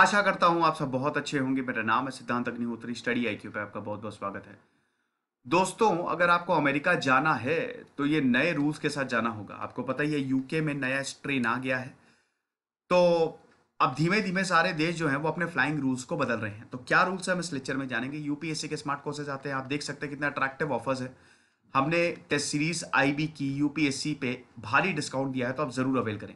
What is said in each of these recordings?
आशा करता हूँ आप सब बहुत अच्छे होंगे मेरा नाम है सिद्धांत अग्निहोत्री स्टडी आईक्यू पे आपका बहुत बहुत स्वागत है दोस्तों अगर आपको अमेरिका जाना है तो ये नए रूल्स के साथ जाना होगा आपको पता ही है यूके में नया स्ट्रेन आ गया है तो अब धीमे धीमे सारे देश जो हैं वो अपने फ्लाइंग रूल्स को बदल रहे हैं तो क्या रूल्स है हम इस लेक्चर में जानेंगे यूपीएससी के स्मार्ट कोर्सेज आते हैं आप देख सकते हैं कितना अट्रैक्टिव ऑफर्स है हमने टेस्ट सीरीज आईबी की यूपीएससी पे भारी डिस्काउंट दिया है तो आप ज़रूर अवेल करें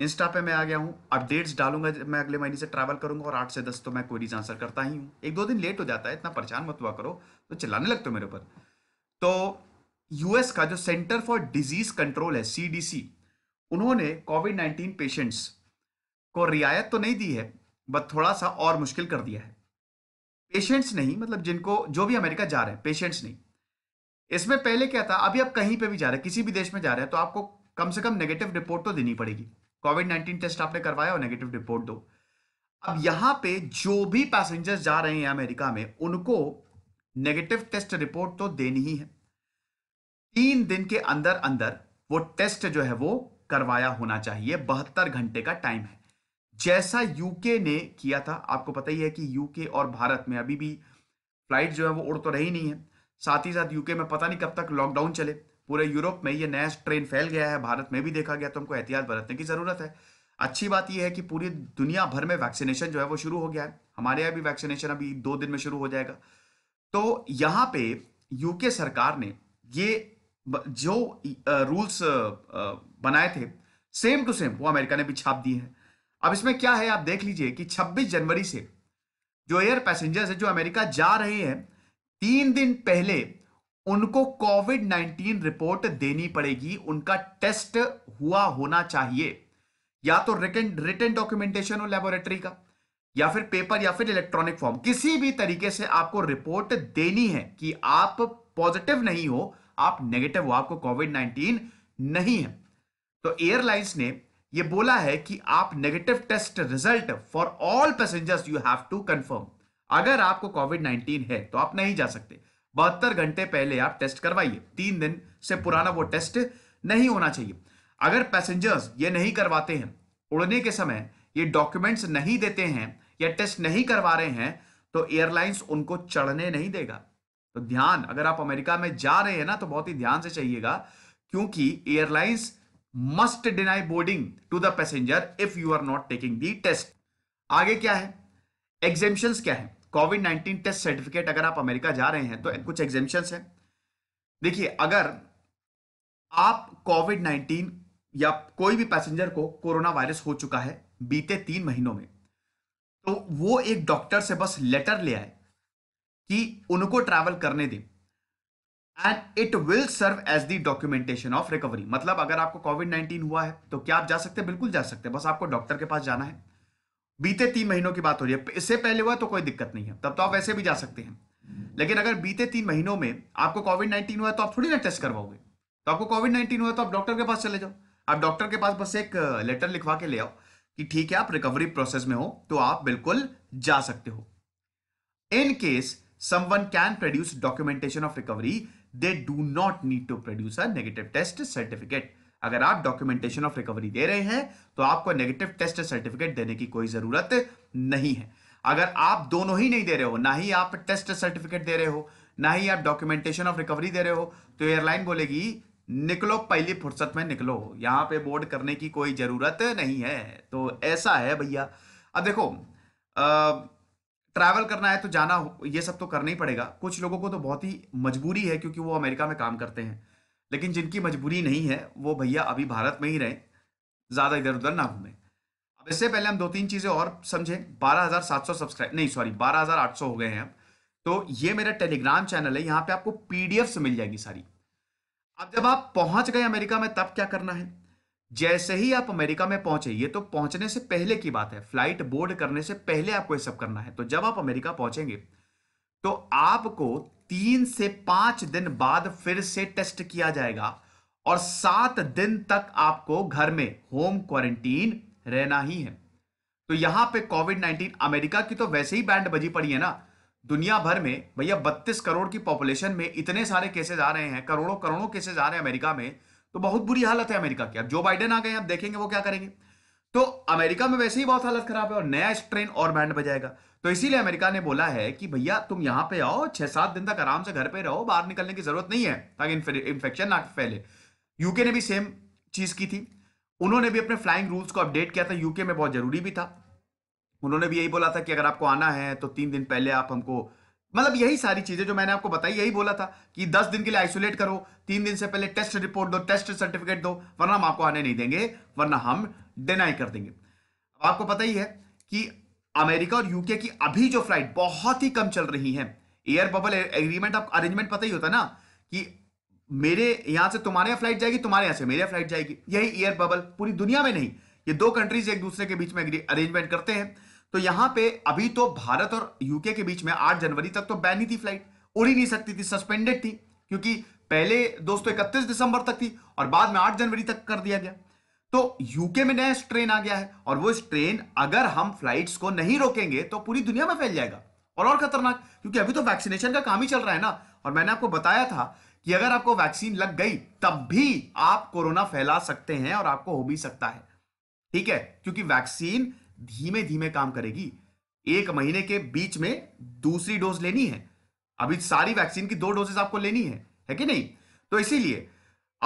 इंस्टा पे मैं आ गया हूँ अपडेट्स डालूंगा मैं अगले महीने से ट्रैवल करूंगा और आठ से दस तो मैं क्वेरीज आंसर करता ही हूँ एक दो दिन लेट हो जाता है इतना परेशान मत हुआ करो तो चिल्लाने लगते हो मेरे ऊपर तो यूएस का जो सेंटर फॉर डिजीज कंट्रोल है सी उन्होंने कोविड नाइन्टीन पेशेंट्स को रियायत तो नहीं दी है बट थोड़ा सा और मुश्किल कर दिया है पेशेंट्स नहीं मतलब जिनको जो भी अमेरिका जा रहे हैं पेशेंट्स नहीं इसमें पहले क्या था अभी आप कहीं पे भी जा रहे हैं किसी भी देश में जा रहे हैं तो आपको कम से कम नेगेटिव रिपोर्ट तो देनी पड़ेगी कोविड नाइन्टीन टेस्ट आपने करवाया और नेगेटिव रिपोर्ट दो अब यहां पे जो भी पैसेंजर्स जा रहे हैं अमेरिका में उनको नेगेटिव टेस्ट रिपोर्ट तो देनी ही है तीन दिन के अंदर अंदर वो टेस्ट जो है वो करवाया होना चाहिए बहत्तर घंटे का टाइम है जैसा यूके ने किया था आपको पता ही है कि यूके और भारत में अभी भी फ्लाइट जो है वो उड़ तो रही नहीं है साथ ही साथ यूके में पता नहीं कब तक लॉकडाउन चले पूरे यूरोप में ये नया ट्रेन फैल गया है भारत में भी देखा गया तो हमको एहतियात बरतने की ज़रूरत है अच्छी बात यह है कि पूरी दुनिया भर में वैक्सीनेशन जो है वो शुरू हो गया है हमारे यहाँ भी वैक्सीनेशन अभी दो दिन में शुरू हो जाएगा तो यहाँ पे यूके सरकार ने ये जो रूल्स बनाए थे सेम टू सेम वो अमेरिका ने भी छाप दिए हैं अब इसमें क्या है आप देख लीजिए कि 26 जनवरी से जो एयर पैसेंजर्स है जो अमेरिका जा रहे हैं तीन दिन पहले उनको कोविड 19 रिपोर्ट देनी पड़ेगी उनका टेस्ट हुआ होना चाहिए या तो रिटर्न रिटर्न डॉक्यूमेंटेशन हो लेबोरेटरी का या फिर पेपर या फिर इलेक्ट्रॉनिक फॉर्म किसी भी तरीके से आपको रिपोर्ट देनी है कि आप पॉजिटिव नहीं हो आप नेगेटिव हो आपको कोविड 19 नहीं है तो एयरलाइंस ने यह बोला है कि आप negative test result for all passengers you have to confirm अगर आपको कोविड 19 है तो आप नहीं जा सकते बहत्तर घंटे पहले आप टेस्ट करवाइए तीन दिन से पुराना वो टेस्ट नहीं होना चाहिए अगर पैसेंजर्स ये नहीं करवाते हैं उड़ने के समय ये डॉक्यूमेंट्स नहीं देते हैं या टेस्ट नहीं करवा रहे हैं तो एयरलाइंस उनको चढ़ने नहीं देगा तो ध्यान अगर आप अमेरिका में जा रहे हैं ना तो बहुत ही ध्यान से चाहिएगा क्योंकि airlines must deny boarding to the passenger if you are not taking the test आगे क्या है एग्जेम्शन क्या है कोविड नाइन्टीन टेस्ट सर्टिफिकेट अगर आप अमेरिका जा रहे हैं तो कुछ एग्जेम्पन्स है देखिए अगर आप कोविड नाइनटीन या कोई भी पैसेंजर को कोरोना वायरस हो चुका है बीते तीन महीनों में तो वो एक डॉक्टर से बस लेटर ले आए कि उनको ट्रैवल करने दें and it will serve as the documentation of recovery मतलब अगर आपको कोविड नाइन्टीन हुआ है तो क्या आप जा सकते हैं बिल्कुल जा सकते हैं बस आपको डॉक्टर के पास जाना है बीते तीन महीनों की बात हो रही है इससे पहले हुआ तो कोई दिक्कत नहीं है तब तो आप वैसे भी जा सकते हैं लेकिन अगर बीते तीन महीनों में आपको कोविड नाइन्टीन हुआ तो आप थोड़ी ना टेस्ट करवाओगे तो आपको कोविड नाइन्टीन हुआ तो आप डॉक्टर के पास चले जाओ आप डॉक्टर के पास बस एक लेटर लिखवा के ले आओ कि ठीक है आप रिकवरी प्रोसेस में हो तो आप बिल्कुल जा सकते हो in case someone can produce documentation of recovery they do not need to produce a negative test certificate अगर आप डॉक्यूमेंटेशन ऑफ रिकवरी दे रहे हैं तो आपको नेगेटिव टेस्ट सर्टिफिकेट देने की कोई जरूरत नहीं है अगर आप दोनों ही नहीं दे रहे हो ना ही आप टेस्ट सर्टिफिकेट दे रहे हो ना ही आप डॉक्यूमेंटेशन ऑफ रिकवरी दे रहे हो तो एयरलाइन बोलेगी निकलो पहली फुर्सत में निकलो यहां पे बोर्ड करने की कोई ज़रूरत नहीं है तो ऐसा है भैया अब देखो ट्रैवल करना है तो जाना ये सब तो करना ही पड़ेगा कुछ लोगों को तो बहुत ही मजबूरी है क्योंकि वो अमेरिका में काम करते हैं लेकिन जिनकी मजबूरी नहीं है वो भैया अभी भारत में ही रहें ज़्यादा इधर उधर ना घूमें अब इससे पहले हम दो तीन चीज़ें और समझें 12,700 सब्सक्राइब नहीं सॉरी 12,800 हो गए हैं अब तो ये मेरा टेलीग्राम चैनल है यहाँ पे आपको पी मिल जाएगी सारी अब जब आप पहुंच गए अमेरिका में तब क्या करना है जैसे ही आप अमेरिका में पहुंचे ये तो पहुंचने से पहले की बात है फ्लाइट बोर्ड करने से पहले आपको ये सब करना है तो जब आप अमेरिका पहुंचेंगे तो आपको तीन से पांच दिन बाद फिर से टेस्ट किया जाएगा और सात दिन तक आपको घर में होम क्वारंटीन रहना ही है तो यहां पे कोविड नाइन्टीन अमेरिका की तो वैसे ही बैंड बजी पड़ी है ना दुनिया भर में भैया बत्तीस करोड़ की पॉपुलेशन में इतने सारे केसेज आ रहे हैं करोड़ों करोड़ों केसेज आ रहे हैं अमेरिका में तो बहुत बुरी हालत है अमेरिका की अब जो बाइडन आ गए आप देखेंगे वो क्या करेंगे तो अमेरिका में वैसे ही बहुत हालत खराब है और नया स्ट्रेन और बैंड बजाएगा तो इसीलिए अमेरिका ने बोला है कि भैया तुम यहां पे आओ छह सात दिन तक आराम से घर पे रहो बाहर निकलने की जरूरत नहीं है ताकि इन्फेक्शन ना फैले यूके ने भी सेम चीज की थी उन्होंने भी अपने फ्लाइंग रूल्स को अपडेट किया था यूके में बहुत जरूरी भी था उन्होंने भी यही बोला था कि अगर आपको आना है तो तीन दिन पहले आप हमको मतलब यही सारी चीजें जो मैंने आपको बताई यही बोला था कि दस दिन के लिए आइसोलेट करो तीन दिन से पहले टेस्ट रिपोर्ट दो टेस्ट सर्टिफिकेट दो वरना हम आपको आने नहीं देंगे वरना हम डिनाई कर देंगे अब आपको पता ही है कि अमेरिका और यूके की अभी जो फ्लाइट बहुत ही कम चल रही है एयर बबल एग्रीमेंट आप अरेंजमेंट पता ही होता ना कि मेरे यहां से तुम्हारे यहाँ फ्लाइट जाएगी तुम्हारे यहां से मेरे फ्लाइट जाएगी यही एयर बबल पूरी दुनिया में नहीं ये दो कंट्रीज एक दूसरे के बीच में अरेंजमेंट करते हैं तो यहां पे अभी तो भारत और यूके के बीच में 8 जनवरी तक तो बैन ही थी फ्लाइट उड़ ही नहीं सकती थी सस्पेंडेड थी क्योंकि पहले दोस्तों इकतीस दिसंबर तक थी और बाद में आठ जनवरी तक कर दिया गया तो यूके में नया स्ट्रेन आ गया है और वो स्ट्रेन अगर हम फ्लाइट्स को नहीं रोकेंगे तो पूरी दुनिया में फैल जाएगा और और खतरनाक क्योंकि अभी तो वैक्सीनेशन का काम ही चल रहा है ना और मैंने आपको बताया था कि अगर आपको वैक्सीन लग गई तब भी आप कोरोना फैला सकते हैं और आपको हो भी सकता है ठीक है क्योंकि वैक्सीन धीमे धीमे काम करेगी एक महीने के बीच में दूसरी डोज लेनी है अभी सारी वैक्सीन की दो डोजेस आपको लेनी है है कि नहीं तो इसीलिए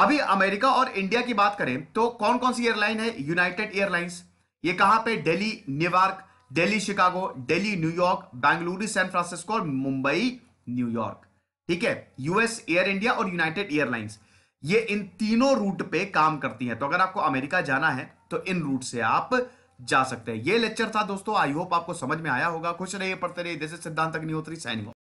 अभी अमेरिका और इंडिया की बात करें तो कौन कौन सी एयरलाइन है यूनाइटेड एयरलाइंस ये कहां पे Delhi New York Delhi Chicago Delhi New York Bengaluru San Francisco और मुंबई न्यूयॉर्क ठीक है यूएस एयर इंडिया और यूनाइटेड एयरलाइंस ये इन तीनों रूट पे काम करती हैं तो अगर आपको अमेरिका जाना है तो इन रूट से आप जा सकते हैं ये लेक्चर था दोस्तों आई होप आपको समझ में आया होगा खुश रहिए पढ़ते रहिए जैसे सिद्धांत अग्निहोत्री साइनिंग